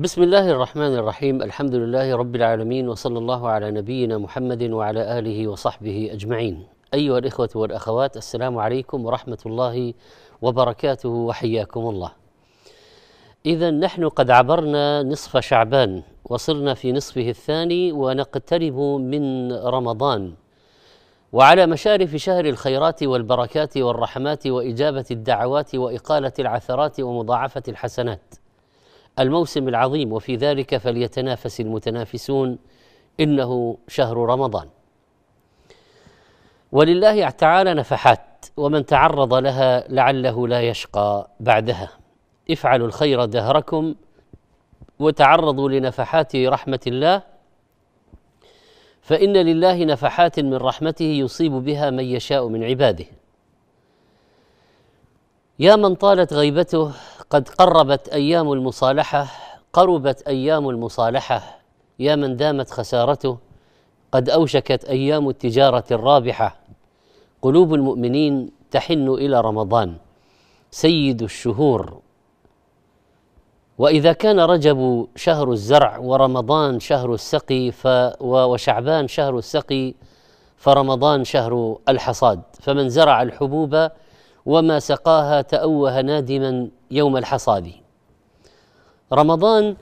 بسم الله الرحمن الرحيم الحمد لله رب العالمين وصلى الله على نبينا محمد وعلى اله وصحبه اجمعين ايها الاخوه والاخوات السلام عليكم ورحمه الله وبركاته وحياكم الله اذا نحن قد عبرنا نصف شعبان وصلنا في نصفه الثاني ونقترب من رمضان وعلى مشارف شهر الخيرات والبركات والرحمات واجابه الدعوات واقاله العثرات ومضاعفه الحسنات الموسم العظيم وفي ذلك فليتنافس المتنافسون انه شهر رمضان ولله تعالى نفحات ومن تعرض لها لعله لا يشقى بعدها افعلوا الخير دهركم وتعرضوا لنفحات رحمه الله فان لله نفحات من رحمته يصيب بها من يشاء من عباده يا من طالت غيبته قد قربت ايام المصالحه قربت ايام المصالحه يا من دامت خسارته قد اوشكت ايام التجاره الرابحه قلوب المؤمنين تحن الى رمضان سيد الشهور واذا كان رجب شهر الزرع ورمضان شهر السقي ف وشعبان شهر السقي فرمضان شهر الحصاد فمن زرع الحبوب وما سقاها تأوه نادما يوم الحصاد رمضان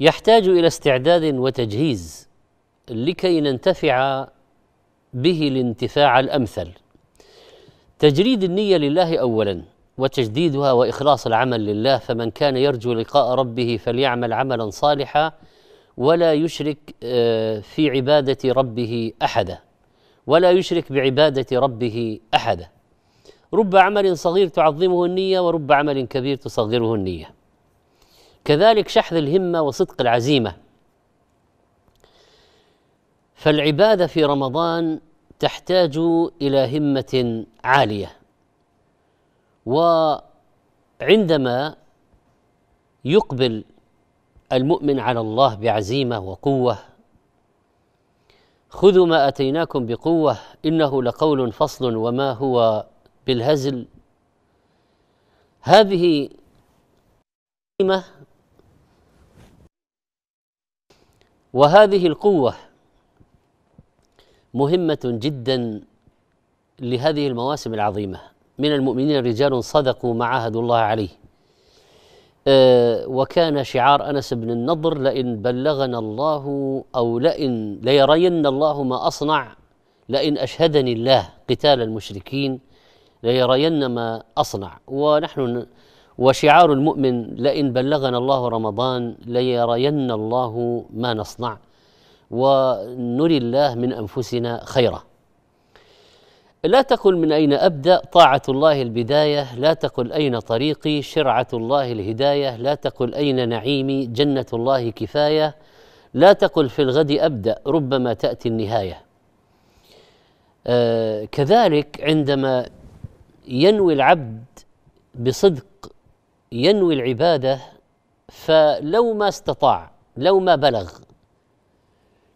يحتاج الى استعداد وتجهيز لكي ننتفع به الانتفاع الامثل تجريد النيه لله اولا وتجديدها واخلاص العمل لله فمن كان يرجو لقاء ربه فليعمل عملا صالحا ولا يشرك آه، في عباده ربه احدا ولا يشرك بعباده ربه احدا رب عمل صغير تعظمه النيه ورب عمل كبير تصغره النيه كذلك شحذ الهمه وصدق العزيمه فالعباده في رمضان تحتاج الى همه عاليه وعندما يقبل المؤمن على الله بعزيمه وقوه خذوا ما اتيناكم بقوه انه لقول فصل وما هو بالهزل هذه عزيمه وهذه القوه مهمه جدا لهذه المواسم العظيمه من المؤمنين رجال صدقوا ما عاهدوا الله عليه أه، وكان شعار انس بن النضر لئن بلغنا الله او لئن ليرين الله ما اصنع لئن اشهدني الله قتال المشركين ليرين ما اصنع ونحن وشعار المؤمن لئن بلغنا الله رمضان ليرين الله ما نصنع ونري الله من انفسنا خيرا لا تقل من أين أبدأ طاعة الله البداية لا تقل أين طريقي شرعة الله الهداية لا تقل أين نعيمي جنة الله كفاية لا تقل في الغد أبدأ ربما تأتي النهاية آه كذلك عندما ينوي العبد بصدق ينوي العبادة فلو ما استطاع لو ما بلغ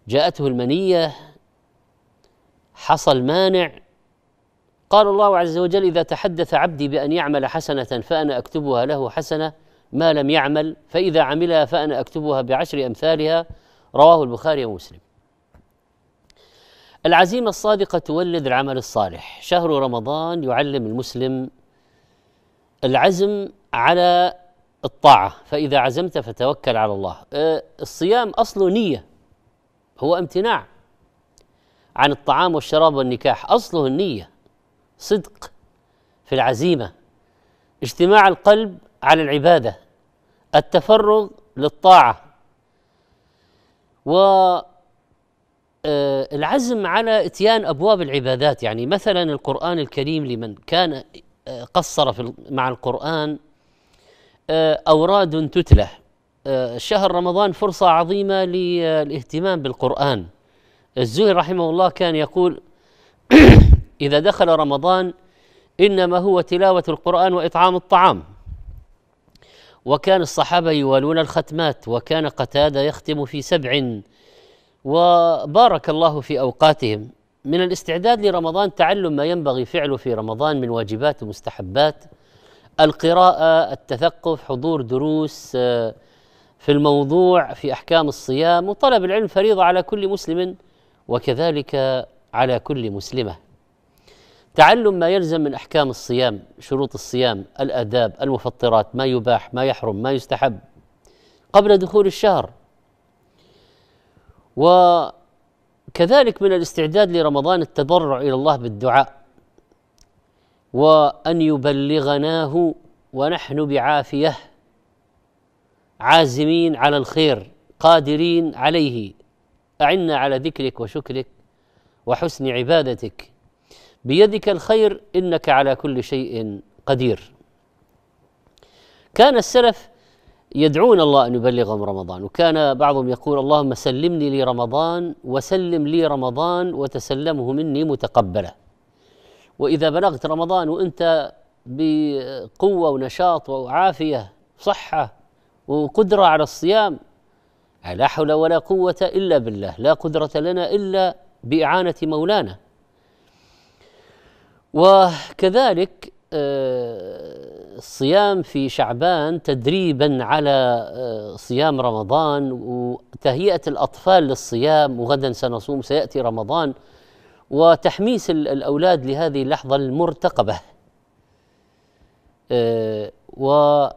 جاءته المنية حصل مانع قال الله عز وجل اذا تحدث عبدي بان يعمل حسنه فانا اكتبها له حسنه ما لم يعمل فاذا عملها فانا اكتبها بعشر امثالها رواه البخاري ومسلم العزيمه الصادقه تولد العمل الصالح شهر رمضان يعلم المسلم العزم على الطاعه فاذا عزمت فتوكل على الله أه، الصيام اصله نيه هو امتناع عن الطعام والشراب والنكاح اصله النيه صدق في العزيمه اجتماع القلب على العباده التفرغ للطاعه والعزم آه، على اتيان ابواب العبادات يعني مثلا القران الكريم لمن كان آه، قصر في مع القران آه، اوراد تتلى شهر رمضان فرصه عظيمه للاهتمام بالقران الزهري رحمه الله كان يقول إذا دخل رمضان إنما هو تلاوة القرآن وإطعام الطعام وكان الصحابة يوالون الختمات وكان قتادة يختم في سبع وبارك الله في أوقاتهم من الاستعداد لرمضان تعلم ما ينبغي فعله في رمضان من واجبات ومستحبات القراءة التثقف حضور دروس آه، في الموضوع في أحكام الصيام وطلب العلم فريضة على كل مسلم وكذلك على كل مسلمه تعلم ما يلزم من احكام الصيام، شروط الصيام، الاداب، المفطرات، ما يباح، ما يحرم، ما يستحب قبل دخول الشهر. وكذلك من الاستعداد لرمضان التضرع الى الله بالدعاء. وان يبلغناه ونحن بعافيه عازمين على الخير قادرين عليه اعنا على ذكرك وشكرك وحسن عبادتك بيدك الخير انك على كل شيء قدير كان السلف يدعون الله ان يبلغهم رمضان وكان بعضهم يقول اللهم سلمني لي رمضان وسلم لي رمضان وتسلمه مني متقبله واذا بلغت رمضان وانت بقوه ونشاط وعافيه صحه وقدره على الصيام لا حول ولا قوه الا بالله لا قدره لنا الا باعانه مولانا وكذلك الصيام آه، في شعبان تدريبا على آه، صيام رمضان وتهيئه الاطفال للصيام وغدا سنصوم سياتي رمضان وتحميس الاولاد لهذه اللحظه المرتقبه آه، وهذا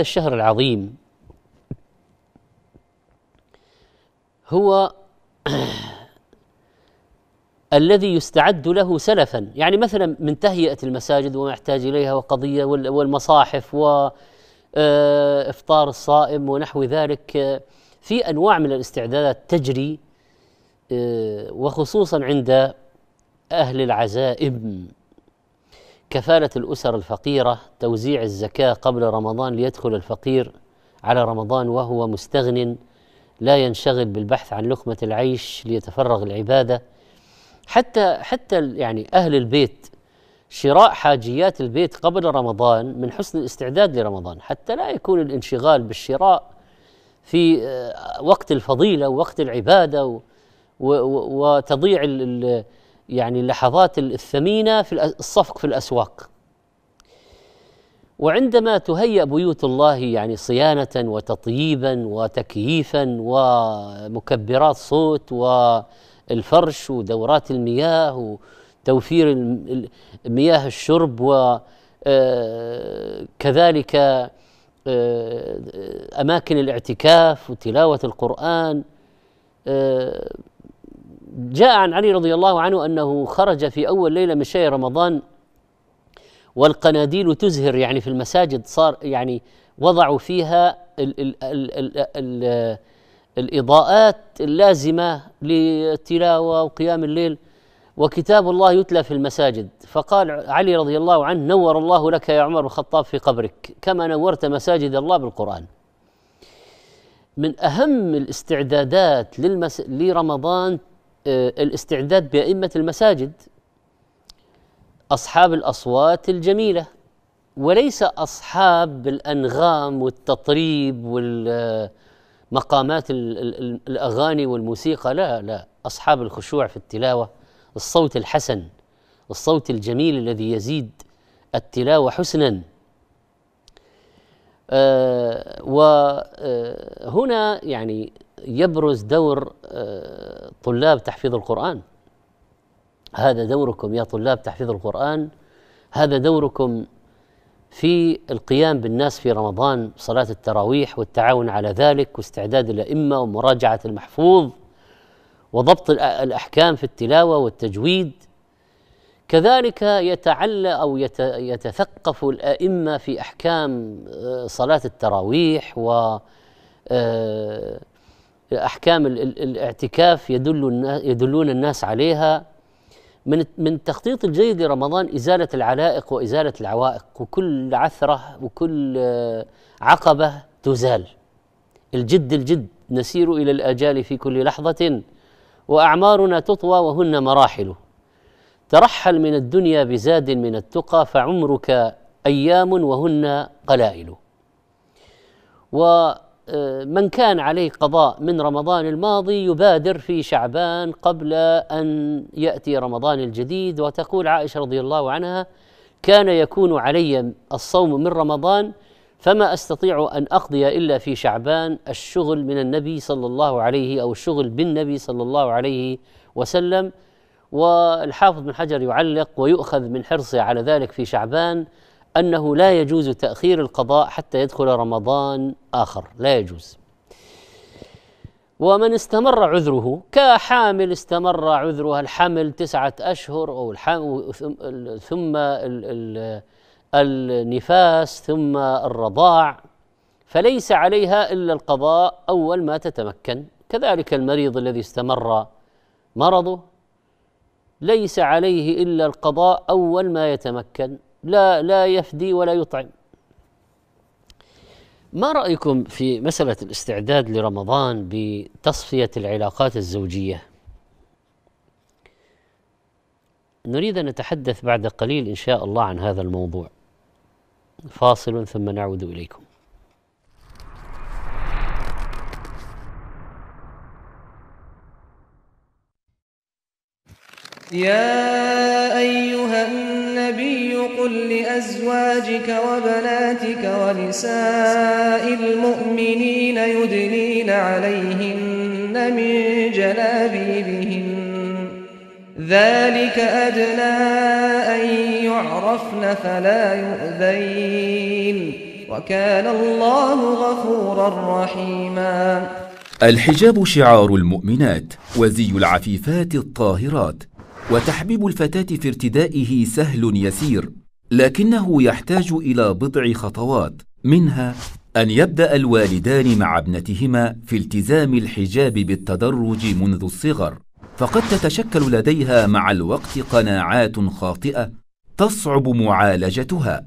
الشهر العظيم هو الذي يستعد له سلفا يعني مثلا من تهيئة المساجد وما يحتاج إليها وقضية والمصاحف وإفطار آه، الصائم ونحو ذلك آه، في أنواع من الاستعدادات تجري آه، وخصوصا عند أهل العزائم كفالة الأسر الفقيرة توزيع الزكاة قبل رمضان ليدخل الفقير على رمضان وهو مستغن لا ينشغل بالبحث عن لقمة العيش ليتفرغ العبادة حتى حتى يعني اهل البيت شراء حاجيات البيت قبل رمضان من حسن الاستعداد لرمضان حتى لا يكون الانشغال بالشراء في آه، وقت الفضيله ووقت العباده وتضيع يعني اللحظات الثمينه في الصفق في الاسواق. وعندما تهيأ بيوت الله يعني صيانة وتطييبا وتكييفا ومكبرات صوت و الفرش ودورات المياه وتوفير مياه الشرب وكذلك آه، آه، أماكن الاعتكاف وتلاوة القرآن آه، جاء عن علي رضي الله عنه أنه خرج في أول ليلة من شهر رمضان والقناديل تزهر يعني في المساجد صار يعني وضعوا فيها الـ الـ الـ الـ الـ الإضاءات اللازمة للتلاوة وقيام الليل وكتاب الله يتلى في المساجد فقال علي رضي الله عنه نور الله لك يا عمر الخطاب في قبرك كما نورت مساجد الله بالقرآن من أهم الاستعدادات للمس... لرمضان آه، الاستعداد بأئمة المساجد أصحاب الأصوات الجميلة وليس أصحاب الأنغام والتطريب وال مقامات الـ الـ الاغاني والموسيقى لا لا اصحاب الخشوع في التلاوه الصوت الحسن الصوت الجميل الذي يزيد التلاوه حسنا آه وهنا آه، يعني يبرز دور آه طلاب تحفيظ القرآن هذا دوركم يا طلاب تحفيظ القرآن هذا دوركم في القيام بالناس في رمضان صلاة التراويح والتعاون على ذلك واستعداد الأئمة ومراجعة المحفوظ وضبط الأحكام في التلاوة والتجويد كذلك يتعلى أو يتثقف الأئمة في أحكام آه، صلاة التراويح و آه، أحكام الاعتكاف يدل يدلون الناس عليها من من التخطيط الجيد لرمضان ازاله العلائق وازاله العوائق وكل عثره وكل آه، عقبه تزال الجد الجد نسير الى الاجال في كل لحظه واعمارنا تطوى وهن مراحل ترحل من الدنيا بزاد من التقى فعمرك ايام وهن قلائل و آه، من كان عليه قضاء من رمضان الماضي يبادر في شعبان قبل ان ياتي رمضان الجديد وتقول عائشه رضي الله عنها كان يكون علي الصوم من رمضان فما استطيع ان اقضي الا في شعبان الشغل من النبي صلى الله عليه او الشغل بالنبي صلى الله عليه وسلم والحافظ بن حجر يعلق ويؤخذ من حرصه على ذلك في شعبان انه لا يجوز تاخير القضاء حتى يدخل رمضان اخر لا يجوز ومن استمر عذره كحامل استمر عذرها الحمل تسعة أشهر أو الحمل ثم النفاس ثم الرضاع فليس عليها إلا القضاء أول ما تتمكن كذلك المريض الذي استمر مرضه ليس عليه إلا القضاء أول ما يتمكن لا لا يفدي ولا يطعم ما رايكم في مساله الاستعداد لرمضان بتصفيه العلاقات الزوجيه نريد ان نتحدث بعد قليل ان شاء الله عن هذا الموضوع فاصل ثم نعود اليكم يا ايها الناس النبي قل لأزواجك وبناتك ونساء المؤمنين يدنين عليهن من جلابيبهن ذلك أدنى أن يعرفن فلا يؤذين وكان الله غفورا رحيما الحجاب شعار المؤمنات وزي العفيفات الطاهرات وتحبيب الفتاة في ارتدائه سهل يسير لكنه يحتاج إلى بضع خطوات منها أن يبدأ الوالدان مع ابنتهما في التزام الحجاب بالتدرج منذ الصغر فقد تتشكل لديها مع الوقت قناعات خاطئة تصعب معالجتها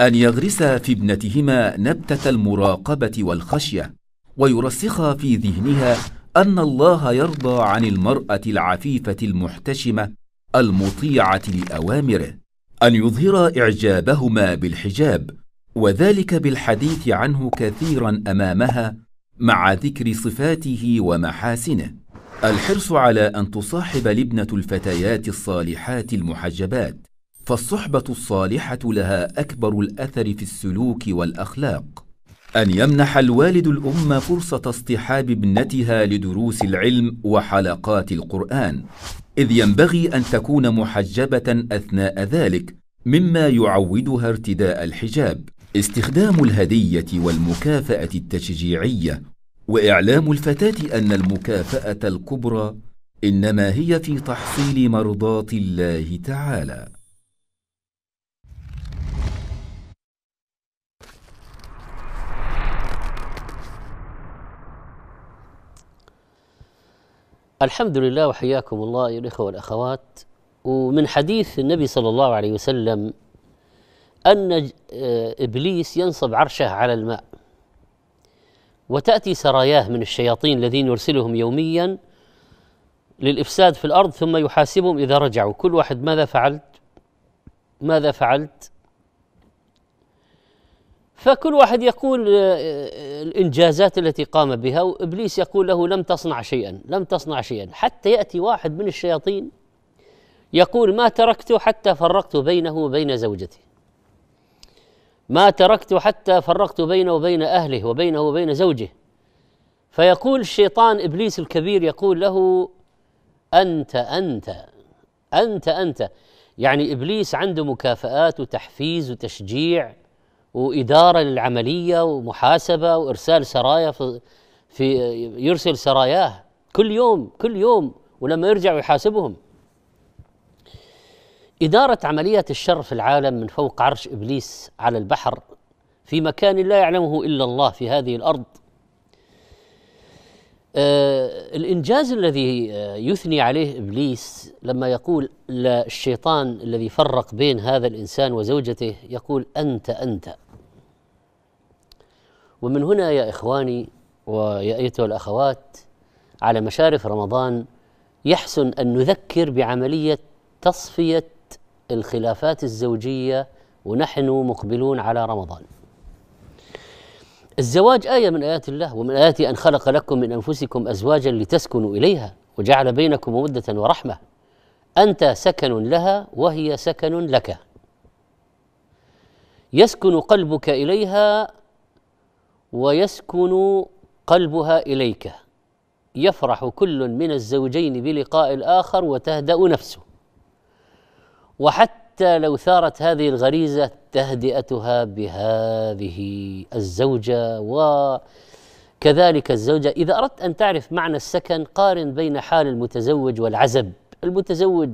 أن يغرسا في ابنتهما نبتة المراقبة والخشية ويرسخا في ذهنها أن الله يرضى عن المرأة العفيفة المحتشمة المطيعة لأوامره أن يظهر إعجابهما بالحجاب وذلك بالحديث عنه كثيرا أمامها مع ذكر صفاته ومحاسنه الحرص على أن تصاحب الابنة الفتيات الصالحات المحجبات فالصحبة الصالحة لها أكبر الأثر في السلوك والأخلاق أن يمنح الوالد الأم فرصة اصطحاب ابنتها لدروس العلم وحلقات القرآن إذ ينبغي أن تكون محجبة أثناء ذلك مما يعودها ارتداء الحجاب استخدام الهدية والمكافأة التشجيعية وإعلام الفتاة أن المكافأة الكبرى إنما هي في تحصيل مرضاة الله تعالى الحمد لله وحياكم الله ايها الاخوه والاخوات ومن حديث النبي صلى الله عليه وسلم ان آه، ابليس ينصب عرشه على الماء وتاتي سراياه من الشياطين الذين يرسلهم يوميا للافساد في الارض ثم يحاسبهم اذا رجعوا كل واحد ماذا فعلت ماذا فعلت فكل واحد يقول آه، آه، الانجازات التي قام بها وابليس يقول له لم تصنع شيئا لم تصنع شيئا حتى ياتي واحد من الشياطين يقول ما تركته حتى فرقت بينه وبين زوجته ما تركت حتى فرقت بينه وبين اهله وبينه وبين زوجه فيقول الشيطان ابليس الكبير يقول له انت انت انت انت يعني ابليس عنده مكافآت وتحفيز وتشجيع وإدارة للعملية ومحاسبة وإرسال سرايا في, في يرسل سراياه كل يوم كل يوم ولما يرجع يحاسبهم إدارة عمليات الشر في العالم من فوق عرش إبليس على البحر في مكان لا يعلمه إلا الله في هذه الأرض آه الإنجاز الذي آه، يثني عليه إبليس لما يقول للشيطان الذي فرق بين هذا الإنسان وزوجته يقول أنت أنت ومن هنا يا اخواني ويا ايتها الاخوات على مشارف رمضان يحسن ان نذكر بعمليه تصفيه الخلافات الزوجيه ونحن مقبلون على رمضان. الزواج آية من آيات الله ومن آياته أن خلق لكم من أنفسكم أزواجا لتسكنوا إليها وجعل بينكم مودة ورحمة أنت سكن لها وهي سكن لك يسكن قلبك إليها ويسكن قلبها اليك يفرح كل من الزوجين بلقاء الاخر وتهدا نفسه وحتى لو ثارت هذه الغريزه تهدئتها بهذه الزوجه وكذلك الزوجه اذا اردت ان تعرف معنى السكن قارن بين حال المتزوج والعزب المتزوج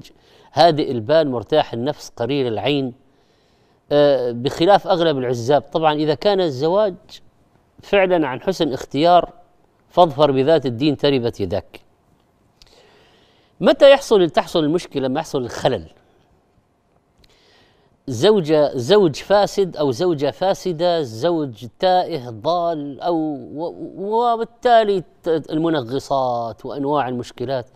هادئ البال مرتاح النفس قرير العين آه، بخلاف اغلب العزاب طبعا اذا كان الزواج فعلا عن حسن اختيار فاظفر بذات الدين تربت يداك متى يحصل تحصل المشكله لما يحصل الخلل زوجة زوج فاسد أو زوجة فاسدة زوج تائه ضال أو وبالتالي المنغصات وأنواع المشكلات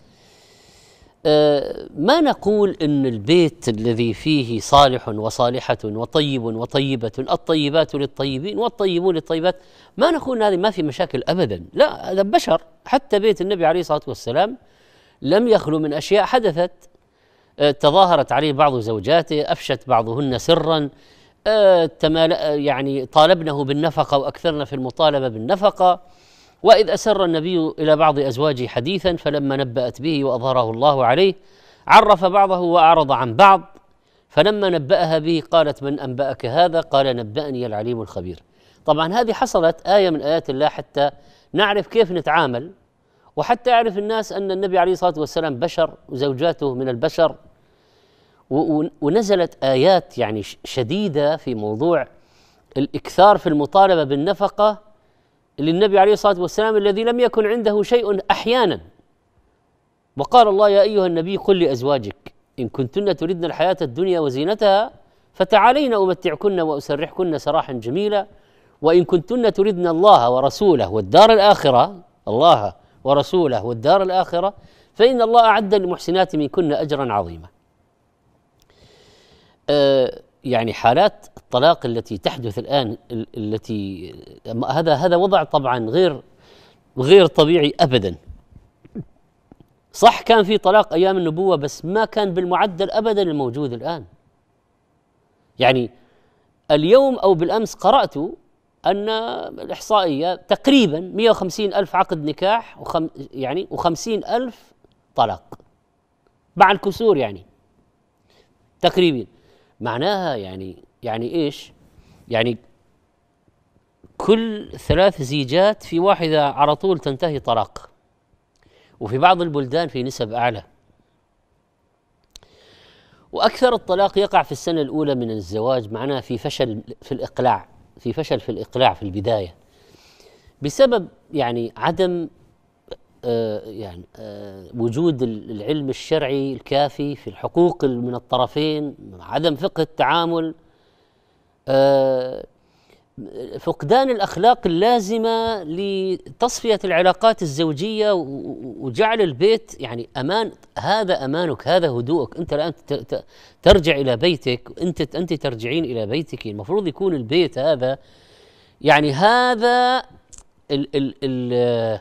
آه، ما نقول ان البيت الذي فيه صالح وصالحه وطيب وطيبه الطيبات للطيبين والطيبون للطيبات ما نقول هذه ما في مشاكل ابدا لا هذا بشر حتى بيت النبي عليه الصلاه والسلام لم يخلو من اشياء حدثت آه، تظاهرت عليه بعض زوجاته افشت بعضهن سرا آه، يعني طالبنه بالنفقه واكثرن في المطالبه بالنفقه واذ اسر النبي الى بعض ازواجه حديثا فلما نبأت به واظهره الله عليه عرف بعضه واعرض عن بعض فلما نبأها به قالت من انبأك هذا؟ قال نبأني العليم الخبير. طبعا هذه حصلت آية من آيات الله حتى نعرف كيف نتعامل وحتى يعرف الناس أن النبي عليه الصلاة والسلام بشر وزوجاته من البشر ونزلت آيات يعني شديدة في موضوع الإكثار في المطالبة بالنفقة للنبي عليه الصلاه والسلام الذي لم يكن عنده شيء احيانا وقال الله يا ايها النبي قل لازواجك ان كنتن تردن الحياه الدنيا وزينتها فتعالين امتعكن واسرحكن سراحا جميلا وان كنتن تردن الله ورسوله والدار الاخره الله ورسوله والدار الاخره فان الله اعد للمحسنات منكن اجرا عظيما. أه يعني حالات الطلاق التي تحدث الان التي هذا هذا وضع طبعا غير غير طبيعي ابدا صح كان في طلاق ايام النبوه بس ما كان بالمعدل ابدا الموجود الان يعني اليوم او بالامس قرات ان الاحصائيه تقريبا 150 الف عقد نكاح وخم يعني و50 الف طلاق مع الكسور يعني تقريبا معناها يعني يعني ايش؟ يعني كل ثلاث زيجات في واحدة على طول تنتهي طلاق وفي بعض البلدان في نسب أعلى وأكثر الطلاق يقع في السنة الأولى من الزواج معناه في فشل في الإقلاع في فشل في الإقلاع في البداية بسبب يعني عدم آه، يعني آه، وجود العلم الشرعي الكافي في الحقوق من الطرفين عدم فقه التعامل آه، فقدان الاخلاق اللازمه لتصفيه العلاقات الزوجيه وجعل البيت يعني امان هذا امانك هذا هدوءك انت الان ترجع الى بيتك انت انت ترجعين الى بيتك المفروض يكون البيت هذا يعني هذا ال ال ال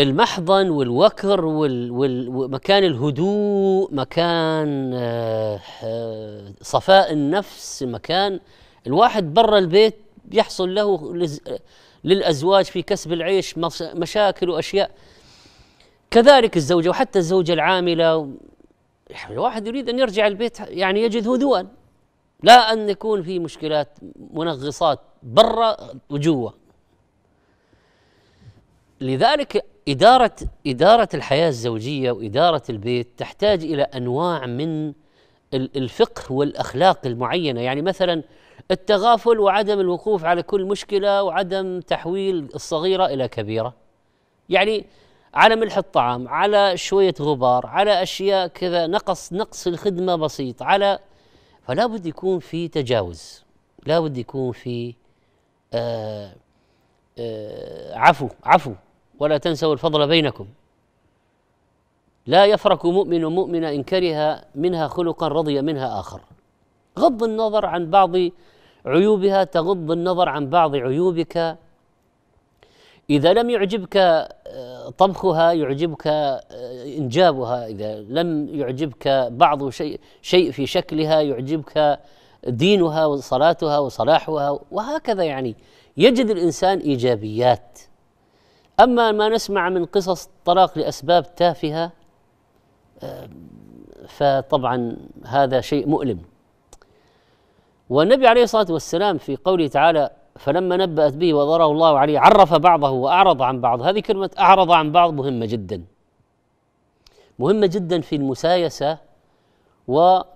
المحضن والوكر ومكان الهدوء مكان آه، صفاء النفس مكان الواحد برا البيت يحصل له للازواج في كسب العيش مشاكل واشياء كذلك الزوجه وحتى الزوجه العامله يعني الواحد يريد ان يرجع البيت يعني يجد هدوءا لا ان يكون في مشكلات منغصات برا وجوا لذلك إدارة إدارة الحياة الزوجية وإدارة البيت تحتاج إلى أنواع من الفقه والأخلاق المعينة يعني مثلا التغافل وعدم الوقوف على كل مشكلة وعدم تحويل الصغيرة إلى كبيرة يعني على ملح الطعام على شوية غبار على أشياء كذا نقص نقص الخدمة بسيط على فلا بد يكون في تجاوز لا بد يكون في آه آه عفو عفو ولا تنسوا الفضل بينكم لا يفرك مؤمن مؤمن إن كره منها خلقا رضي منها آخر غض النظر عن بعض عيوبها تغض النظر عن بعض عيوبك إذا لم يعجبك آه، طبخها يعجبك آه، إنجابها إذا لم يعجبك بعض شيء شيء في شكلها يعجبك دينها وصلاتها وصلاحها وهكذا يعني يجد الإنسان إيجابيات أما ما نسمع من قصص طلاق لأسباب تافهة فطبعا هذا شيء مؤلم والنبي عليه الصلاة والسلام في قوله تعالى فلما نبأت به وضره الله عليه عرف بعضه وأعرض عن بعض هذه كلمة أعرض عن بعض مهمة جدا مهمة جدا في المسايسة وحسن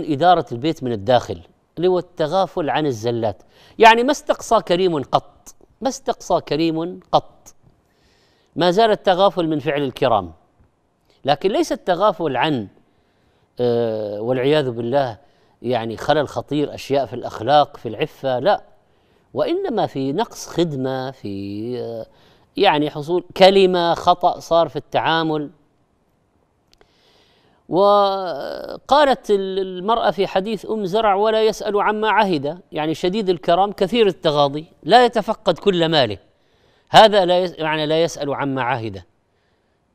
آه، إدارة البيت من الداخل اللي هو التغافل عن الزلات يعني ما استقصى كريم قط ما استقصى كريم قط ما زال التغافل من فعل الكرام لكن ليس التغافل عن آه، والعياذ بالله يعني خلل خطير اشياء في الاخلاق في العفه لا وانما في نقص خدمه في آه، يعني حصول كلمه خطا صار في التعامل وقالت المرأة في حديث أم زرع ولا يسأل عما عهد يعني شديد الكرام كثير التغاضي لا يتفقد كل ماله هذا لا يعني لا يسأل عما عهد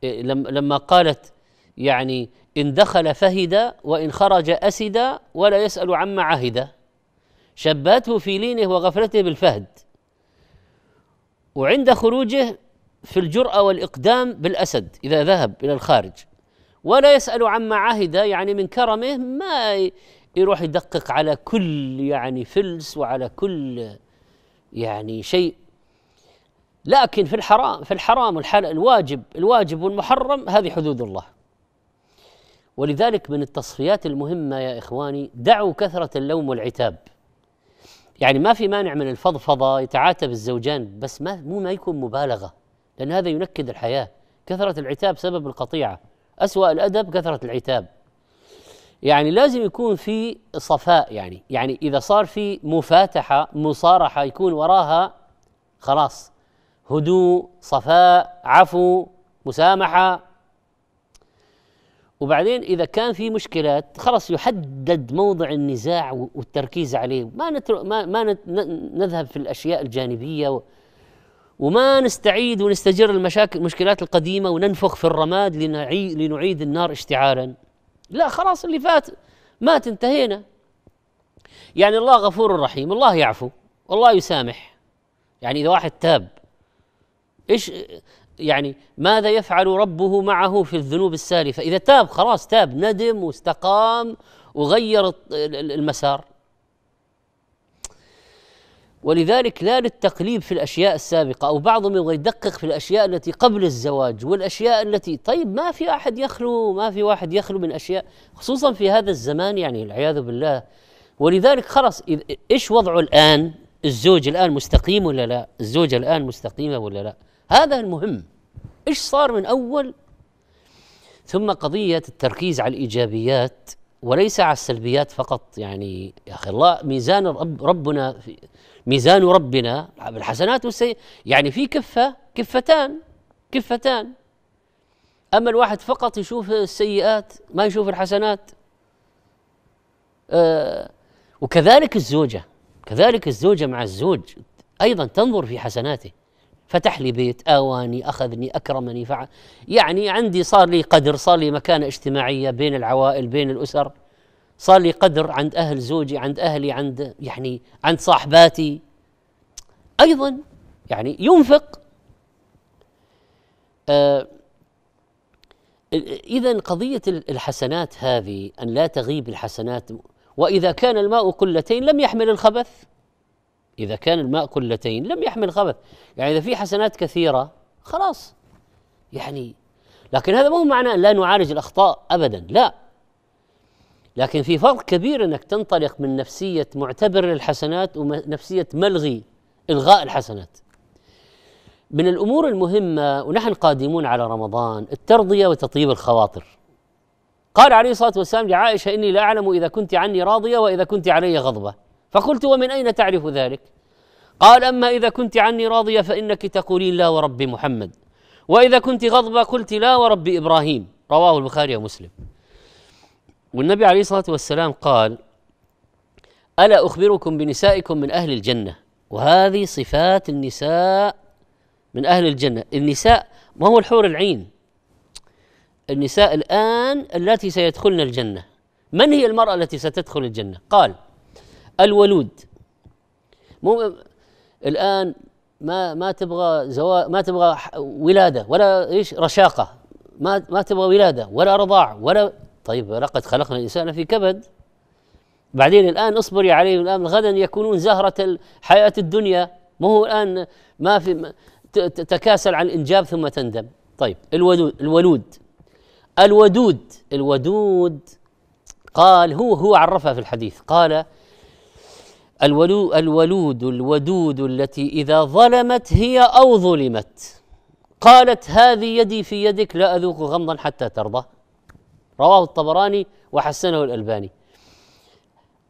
إيه، لما قالت يعني إن دخل فهد وإن خرج أسد ولا يسأل عما عهد شباته في لينه وغفلته بالفهد وعند خروجه في الجرأة والإقدام بالأسد إذا ذهب إلى الخارج ولا يسأل عما عهد يعني من كرمه ما يروح يدقق على كل يعني فلس وعلى كل يعني شيء لكن في الحرام في الحرام والحلال الواجب الواجب والمحرم هذه حدود الله ولذلك من التصفيات المهمة يا إخواني دعوا كثرة اللوم والعتاب يعني ما في مانع من الفضفضة يتعاتب الزوجان بس ما مو ما يكون مبالغة لأن هذا ينكد الحياة كثرة العتاب سبب القطيعة أسوأ الأدب كثرة العتاب يعني لازم يكون في صفاء يعني يعني إذا صار في مفاتحة مصارحة يكون وراها خلاص هدوء صفاء عفو مسامحة وبعدين إذا كان في مشكلات خلاص يحدد موضع النزاع والتركيز عليه ما نترك ما, ما نذهب في الأشياء الجانبية وما نستعيد ونستجر المشاكل المشكلات القديمة وننفخ في الرماد لنعيد, النار اشتعالا لا خلاص اللي فات مات انتهينا يعني الله غفور رحيم الله يعفو والله يسامح يعني إذا واحد تاب إيش يعني ماذا يفعل ربه معه في الذنوب السالفة إذا تاب خلاص تاب ندم واستقام وغير المسار ولذلك لا للتقليب في الاشياء السابقه او بعضهم يبغى يدقق في الاشياء التي قبل الزواج والاشياء التي طيب ما في احد يخلو ما في واحد يخلو من اشياء خصوصا في هذا الزمان يعني العياذ بالله ولذلك خلاص ايش وضعه الان؟ الزوج الان مستقيم ولا لا؟ الزوجه الان مستقيمه ولا لا؟ هذا المهم ايش صار من اول؟ ثم قضيه التركيز على الايجابيات وليس على السلبيات فقط يعني يا اخي الله ميزان رب ربنا في ميزان ربنا بالحسنات والسيئات يعني في كفة كفتان كفتان أما الواحد فقط يشوف السيئات ما يشوف الحسنات آه وكذلك الزوجة كذلك الزوجة مع الزوج أيضا تنظر في حسناته فتح لي بيت آواني أخذني أكرمني فعل يعني عندي صار لي قدر صار لي مكانة اجتماعية بين العوائل بين الأسر صار لي قدر عند أهل زوجي عند أهلي عند يعني عند صاحباتي أيضا يعني ينفق آه إذا قضية الحسنات هذه أن لا تغيب الحسنات وإذا كان الماء قلتين لم يحمل الخبث إذا كان الماء قلتين لم يحمل الخبث يعني إذا في حسنات كثيرة خلاص يعني لكن هذا مو معنى أن لا نعالج الأخطاء أبدا لا لكن في فرق كبير انك تنطلق من نفسيه معتبر للحسنات ونفسيه ملغي الغاء الحسنات. من الامور المهمه ونحن قادمون على رمضان الترضيه وتطيب الخواطر. قال عليه الصلاه والسلام لعائشه اني لا اعلم اذا كنت عني راضيه واذا كنت علي غضبه. فقلت ومن اين تعرف ذلك؟ قال اما اذا كنت عني راضيه فانك تقولين لا ورب محمد. واذا كنت غضبه قلت لا ورب ابراهيم رواه البخاري ومسلم. والنبي عليه الصلاه والسلام قال: الا اخبركم بنسائكم من اهل الجنه وهذه صفات النساء من اهل الجنه، النساء ما هو الحور العين؟ النساء الان التي سيدخلن الجنه، من هي المراه التي ستدخل الجنه؟ قال: الولود مو الان ما ما تبغى زوا ما تبغى ولاده ولا ايش رشاقه ما ما تبغى ولاده ولا رضاع ولا طيب لقد خلقنا الإنسان في كبد بعدين الآن اصبري عليهم الآن غدا يكونون زهرة الحياة الدنيا ما هو الآن ما في تتكاسل عن الإنجاب ثم تندم طيب الودود الولود الودود الودود قال هو هو عرفها في الحديث قال الولو الولود الودود التي إذا ظلمت هي أو ظلمت قالت هذه يدي في يدك لا أذوق غمضا حتى ترضى رواه الطبراني وحسنه الألباني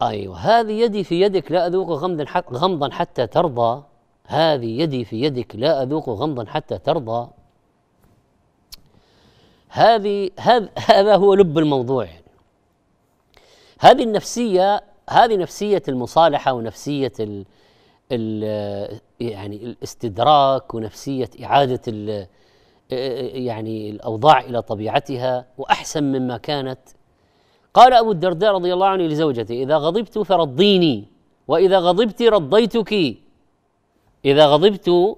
أيوة هذه يدي في يدك لا أذوق غمضا غمضا حتى ترضى هذه يدي في يدك لا أذوق غمضا حتى ترضى هذه هذا هو لب الموضوع يعني. هذه النفسية هذه نفسية المصالحة ونفسية ال ال يعني الاستدراك ونفسية إعادة ال يعني الأوضاع إلى طبيعتها وأحسن مما كانت قال أبو الدرداء رضي الله عنه لزوجته إذا غضبت فرضيني وإذا غضبت رضيتك إذا غضبت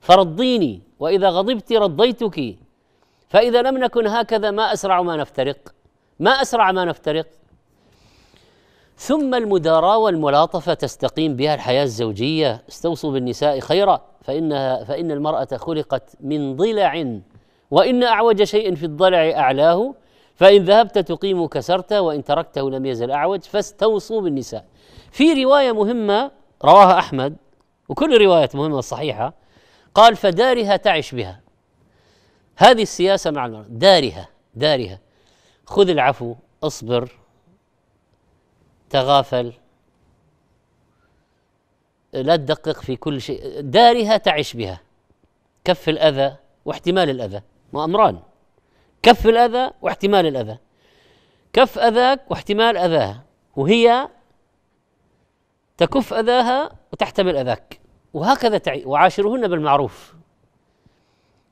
فرضيني وإذا غضبت رضيتك فإذا لم نكن هكذا ما أسرع ما نفترق ما أسرع ما نفترق ثم المداراة والملاطفة تستقيم بها الحياة الزوجية استوصوا بالنساء خيرا فإنها فإن المرأة خلقت من ضلع وإن أعوج شيء في الضلع أعلاه فإن ذهبت تقيم كسرت وإن تركته لم يزل أعوج فاستوصوا بالنساء في رواية مهمة رواها أحمد وكل رواية مهمة صحيحة قال فدارها تعش بها هذه السياسة مع المرأة دارها دارها خذ العفو اصبر تغافل لا تدقق في كل شيء دارها تعيش بها كف الأذى واحتمال الأذى ما أمران كف الأذى واحتمال الأذى كف أذاك واحتمال أذاها وهي تكف أذاها وتحتمل أذاك وهكذا تعي وعاشرهن بالمعروف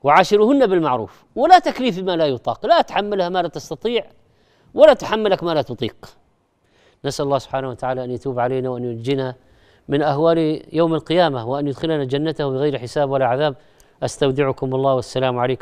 وعاشرهن بالمعروف ولا تكليف بما لا يطاق لا تحملها ما لا تستطيع ولا تحملك ما لا تطيق نسأل الله سبحانه وتعالى أن يتوب علينا وأن ينجينا من أهوال يوم القيامة وأن يدخلنا جنته بغير حساب ولا عذاب أستودعكم الله والسلام عليكم